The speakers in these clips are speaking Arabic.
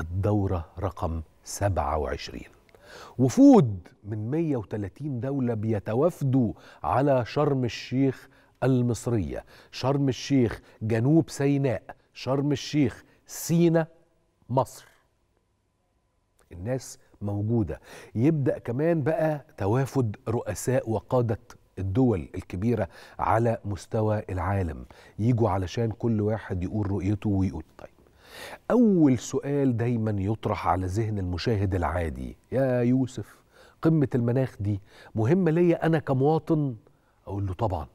الدورة رقم 27 وفود من 130 دولة بيتوافدوا على شرم الشيخ المصرية شرم الشيخ جنوب سيناء شرم الشيخ سينا مصر الناس موجودة يبدأ كمان بقى توافد رؤساء وقادة الدول الكبيرة على مستوى العالم يجوا علشان كل واحد يقول رؤيته ويقول طيب أول سؤال دايما يطرح على ذهن المشاهد العادي يا يوسف قمة المناخ دي مهمة ليا أنا كمواطن أقول له طبعا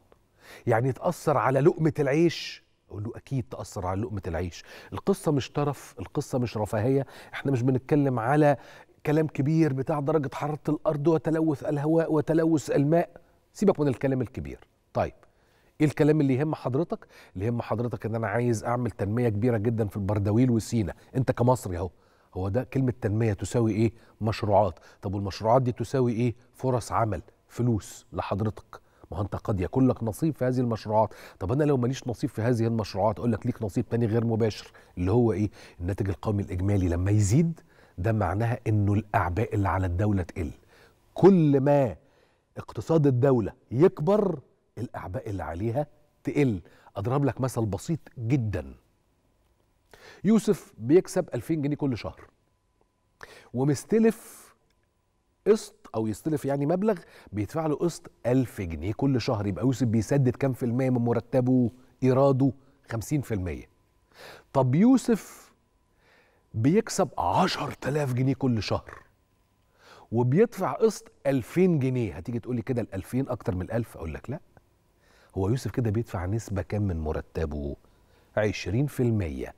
يعني تأثر على لقمة العيش أقول له أكيد تأثر على لقمة العيش القصة مش طرف القصة مش رفاهية احنا مش بنتكلم على كلام كبير بتاع درجة حرارة الأرض وتلوث الهواء وتلوث الماء سيبك من الكلام الكبير طيب ايه الكلام اللي يهم حضرتك اللي يهم حضرتك ان انا عايز اعمل تنميه كبيره جدا في البردويل وسينا انت كمصري اهو هو ده كلمه تنميه تساوي ايه مشروعات طب والمشروعات دي تساوي ايه فرص عمل فلوس لحضرتك ما هو انت قد يكون لك نصيب في هذه المشروعات طب انا لو ماليش نصيب في هذه المشروعات اقول لك ليك نصيب تاني غير مباشر اللي هو ايه الناتج القومي الاجمالي لما يزيد ده معناها انه الاعباء اللي على الدوله تقل كل ما اقتصاد الدوله يكبر الاعباء اللي عليها تقل اضرب لك مثل بسيط جدا يوسف بيكسب 2000 جنيه كل شهر ومستلف قسط او يستلف يعني مبلغ بيدفع له قسط 1000 جنيه كل شهر يبقى يوسف بيسدد كام في المية من مرتبه ايراده 50% طب يوسف بيكسب 10000 جنيه كل شهر وبيدفع قسط 2000 جنيه هتيجي تقولي كده ال 2000 اكتر من 1000 اقول لك لا هو يوسف كده بيدفع نسبة كام من مرتبه 20%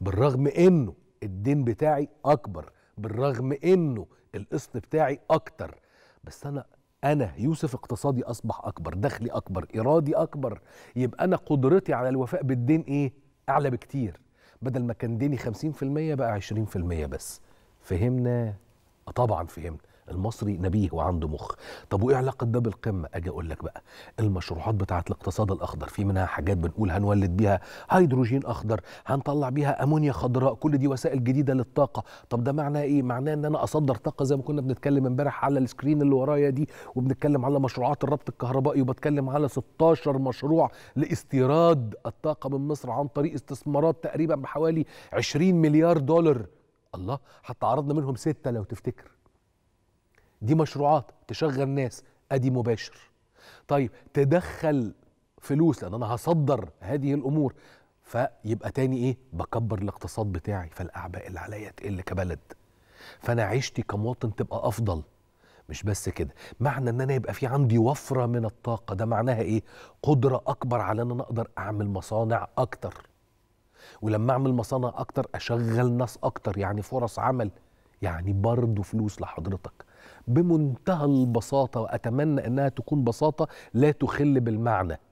بالرغم انه الدين بتاعي اكبر بالرغم انه القسط بتاعي اكتر بس انا انا يوسف اقتصادي اصبح اكبر دخلي اكبر ارادي اكبر يبقى انا قدرتي على الوفاء بالدين ايه اعلى بكتير بدل ما كان ديني 50% بقى 20% بس فهمنا طبعا فهمنا المصري نبيه وعنده مخ طب وايه علاقه ده بالقمه اجي اقول لك بقى المشروعات بتاعه الاقتصاد الاخضر في منها حاجات بنقول هنولد بيها هيدروجين اخضر هنطلع بيها امونيا خضراء كل دي وسائل جديده للطاقه طب ده معناه ايه معناه ان انا اصدر طاقه زي ما كنا بنتكلم امبارح على السكرين اللي ورايا دي وبنتكلم على مشروعات الربط الكهربائي وبتكلم على 16 مشروع لاستيراد الطاقه من مصر عن طريق استثمارات تقريبا بحوالي 20 مليار دولار الله حتى عرضنا منهم ستة لو تفتكر دي مشروعات تشغل ناس ادي مباشر طيب تدخل فلوس لان انا هصدر هذه الامور فيبقى تاني ايه بكبر الاقتصاد بتاعي فالاعباء اللي عليا تقل كبلد فانا عيشتي كمواطن تبقى افضل مش بس كده معنى ان انا يبقى في عندي وفره من الطاقه ده معناها ايه قدره اكبر على ان انا اقدر اعمل مصانع اكتر ولما اعمل مصانع اكتر اشغل ناس اكتر يعني فرص عمل يعني برضه فلوس لحضرتك بمنتهى البساطه واتمنى انها تكون بساطه لا تخل بالمعنى